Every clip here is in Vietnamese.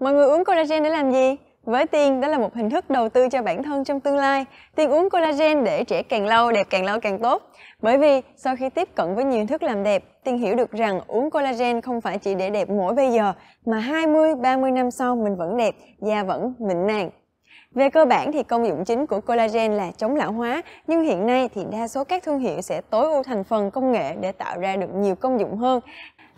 Mọi người uống collagen để làm gì? Với Tiên, đó là một hình thức đầu tư cho bản thân trong tương lai. Tiên uống collagen để trẻ càng lâu, đẹp càng lâu càng tốt. Bởi vì sau khi tiếp cận với nhiều hình thức làm đẹp, Tiên hiểu được rằng uống collagen không phải chỉ để đẹp mỗi bây giờ, mà 20, 30 năm sau mình vẫn đẹp, da vẫn mịn màng. Về cơ bản thì công dụng chính của collagen là chống lão hóa, nhưng hiện nay thì đa số các thương hiệu sẽ tối ưu thành phần công nghệ để tạo ra được nhiều công dụng hơn.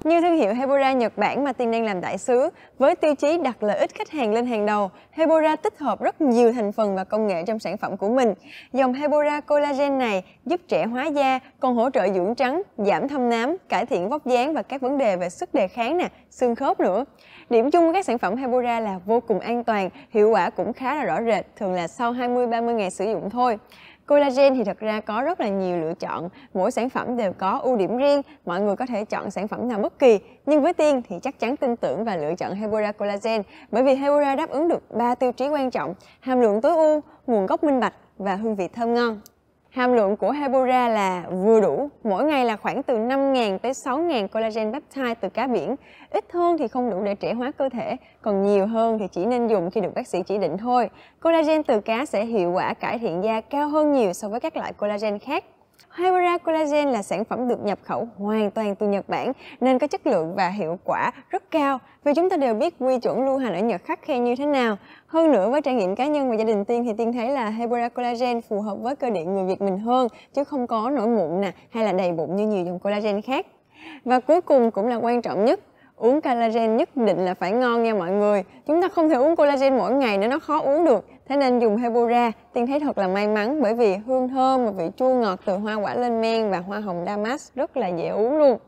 Như thương hiệu Hebora Nhật Bản mà Tiên đang làm đại sứ, với tiêu chí đặt lợi ích khách hàng lên hàng đầu, Hebora tích hợp rất nhiều thành phần và công nghệ trong sản phẩm của mình. Dòng Hebora Collagen này giúp trẻ hóa da, còn hỗ trợ dưỡng trắng, giảm thâm nám, cải thiện vóc dáng và các vấn đề về sức đề kháng nè, xương khớp nữa. Điểm chung của các sản phẩm Hebora là vô cùng an toàn, hiệu quả cũng khá là rõ rệt, thường là sau 20-30 ngày sử dụng thôi. Collagen thì thật ra có rất là nhiều lựa chọn, mỗi sản phẩm đều có ưu điểm riêng, mọi người có thể chọn sản phẩm nào bất kỳ. Nhưng với Tiên thì chắc chắn tin tưởng và lựa chọn Hebora Collagen bởi vì Hebora đáp ứng được 3 tiêu chí quan trọng: hàm lượng tối ưu, nguồn gốc minh bạch và hương vị thơm ngon. Hàm lượng của Hebora là vừa đủ, mỗi ngày là khoảng từ 5.000 tới 6.000 collagen peptide từ cá biển. Ít hơn thì không đủ để trẻ hóa cơ thể, còn nhiều hơn thì chỉ nên dùng khi được bác sĩ chỉ định thôi. Collagen từ cá sẽ hiệu quả cải thiện da cao hơn nhiều so với các loại collagen khác. Hypera Collagen là sản phẩm được nhập khẩu hoàn toàn từ Nhật Bản nên có chất lượng và hiệu quả rất cao vì chúng ta đều biết quy chuẩn lưu hành ở Nhật khắc khe như thế nào. Hơn nữa với trải nghiệm cá nhân và gia đình Tiên thì Tiên thấy là Hypera Collagen phù hợp với cơ địa người Việt mình hơn chứ không có nổi mụn nè hay là đầy bụng như nhiều dòng collagen khác. Và cuối cùng cũng là quan trọng nhất uống collagen nhất định là phải ngon nha mọi người chúng ta không thể uống collagen mỗi ngày để nó khó uống được thế nên dùng hebora tiên thấy thật là may mắn bởi vì hương thơm và vị chua ngọt từ hoa quả lên men và hoa hồng damas rất là dễ uống luôn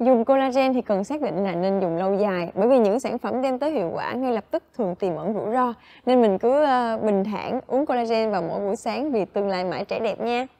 Dùng collagen thì cần xác định là nên dùng lâu dài bởi vì những sản phẩm đem tới hiệu quả ngay lập tức thường tiềm ẩn rủi ro nên mình cứ uh, bình thản uống collagen vào mỗi buổi sáng vì tương lai mãi trẻ đẹp nha.